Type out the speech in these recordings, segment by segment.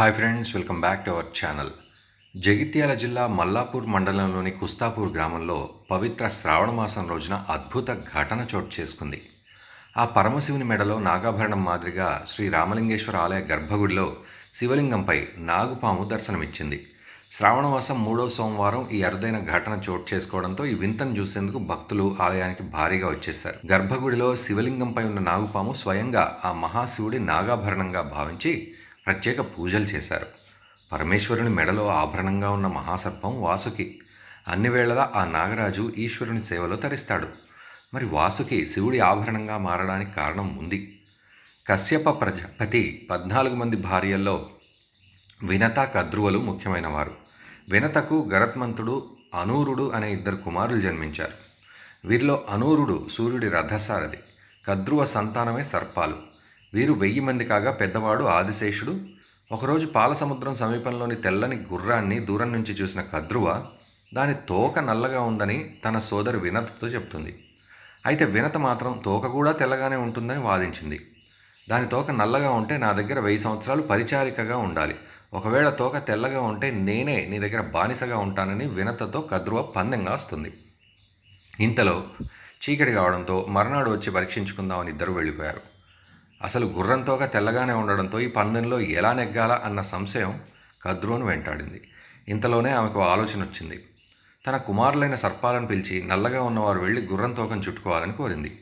hi friends welcome back to our channel Jagtial జిల్లా మల్లాపూర్ మండలంలోని కుస్తాపూర్ గ్రామంలో పవిత్ర శ్రావణ మాసం రోజున అద్భుత ఘటన చోటు చేసుకుంది ఆ పరమశివుని మెడలో నాగాభరణం మాదిరిగా శ్రీ రామలింగేశ్వర ఆలయ గర్భగుడిలో శివలింగంపై నాగుపాము దర్శనమిచ్చింది మాసం మూడో సోమవారం ఈ అరుదైన ఘటన చోటు చేసుకోవడంతో ఈ వింతను చూసేందుకు భక్తులు ఆలయానికి భారీగా వచ్చేశారు గర్భగుడిలో శివలింగంపై ఉన్న నాగుపాము స్వయంగా ఆ మహాశివుడి నాగాభరణంగా భావించి ప్రత్యేక పూజలు చేశారు పరమేశ్వరుని మెడలో ఆభరణంగా ఉన్న మహాసర్పం వాసుకి అన్ని వేళలా ఆ నాగరాజు ఈశ్వరుని సేవలో తరిస్తాడు మరి వాసుకి శివుడి ఆభరణంగా మారడానికి కారణం ఉంది కశ్యప ప్రజపతి పద్నాలుగు మంది భార్యల్లో వినత కద్రువలు ముఖ్యమైనవారు వినతకు గరత్మంతుడు అనూరుడు అనే ఇద్దరు కుమారులు జన్మించారు వీరిలో అనూరుడు సూర్యుడి రథసారథి కద్రువ సంతానమే సర్పాలు వీరు వెయ్యి మంది కాగా పెద్దవాడు ఆదిశేషుడు ఒకరోజు పాలసముద్రం సమీపంలోని తెల్లని గుర్రాన్ని దూరం నుంచి చూసిన కద్రువ దాని తోక నల్లగా ఉందని తన సోదరి వినతతో చెప్తుంది అయితే వినత మాత్రం తోక కూడా తెల్లగానే ఉంటుందని వాదించింది దాని తోక నల్లగా ఉంటే నా దగ్గర వెయ్యి సంవత్సరాలు పరిచారికగా ఉండాలి ఒకవేళ తోక తెల్లగా ఉంటే నేనే నీ దగ్గర బానిసగా ఉంటానని వినతతో కద్రువ పందెంగా వస్తుంది ఇంతలో చీకటి కావడంతో మర్నాడు వచ్చి పరీక్షించుకుందామని ఇద్దరు వెళ్ళిపోయారు అసలు గుర్రంతోగా తెల్లగానే ఉండడంతో ఈ పందెంలో ఎలా నెగ్గాలా అన్న సంశయం కద్రోను వెంటాడింది ఇంతలోనే ఆమెకు ఆలోచన వచ్చింది తన కుమారులైన సర్పాలను పిలిచి నల్లగా ఉన్నవారు వెళ్ళి గుర్రం తోకం చుట్టుకోవాలని కోరింది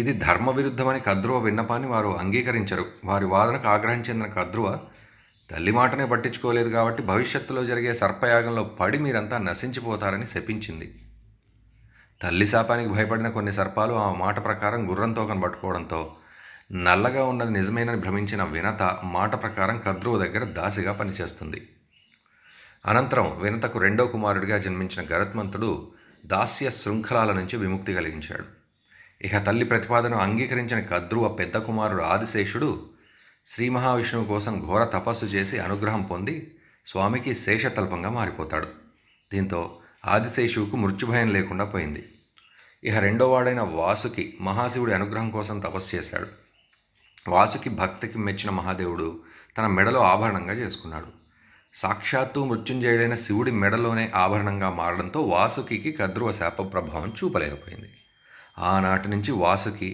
ఇది ధర్మ విరుద్ధమని కద్రువ విన్నపాన్ని వారు అంగీకరించరు వారి వాదనకు ఆగ్రహం చెందిన కద్రువ తల్లి మాటనే పట్టించుకోలేదు కాబట్టి భవిష్యత్తులో జరిగే సర్పయాగంలో పడి మీరంతా నశించిపోతారని శపించింది తల్లి శాపానికి భయపడిన కొన్ని సర్పాలు ఆ మాట ప్రకారం గుర్రంతోకను పట్టుకోవడంతో నల్లగా ఉన్నది నిజమేనని భ్రమించిన వినత మాట ప్రకారం కద్రువు దగ్గర దాసిగా పనిచేస్తుంది అనంతరం వినతకు రెండో కుమారుడిగా జన్మించిన గరత్మంతుడు దాస్య శృంఖలాల నుంచి విముక్తి కలిగించాడు ఇక తల్లి ప్రతిపాదన అంగీకరించిన కద్రువ పెద్ద కుమారుడు ఆదిశేషుడు శ్రీ మహావిష్ణువు కోసం ఘోర తపస్సు చేసి అనుగ్రహం పొంది స్వామికి శేషతల్పంగా మారిపోతాడు దీంతో ఆదిశేషువుకు మృత్యుభయం లేకుండా పోయింది ఇక రెండోవాడైన వాసుకి మహాశివుడి అనుగ్రహం కోసం తపస్సు చేశాడు వాసుకి భక్తికి మెచ్చిన మహాదేవుడు తన మెడలో ఆభరణంగా చేసుకున్నాడు సాక్షాత్తు మృత్యుంజయుడైన శివుడి మెడలోనే ఆభరణంగా మారడంతో వాసుకి కద్రువ శాప ప్రభావం చూపలేకపోయింది ఆనాటి నుంచి వాసుకి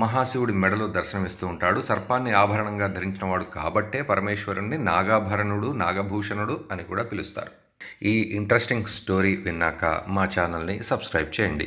మహాశివుడి మెడలో దర్శనమిస్తూ ఉంటాడు సర్పాన్ని ఆభరణంగా ధరించినవాడు కాబట్టే పరమేశ్వరుణ్ణి నాగాభరణుడు నాగభూషణుడు అని కూడా పిలుస్తారు ఈ ఇంట్రెస్టింగ్ స్టోరీ విన్నాక మా ఛానల్ని సబ్స్క్రైబ్ చేయండి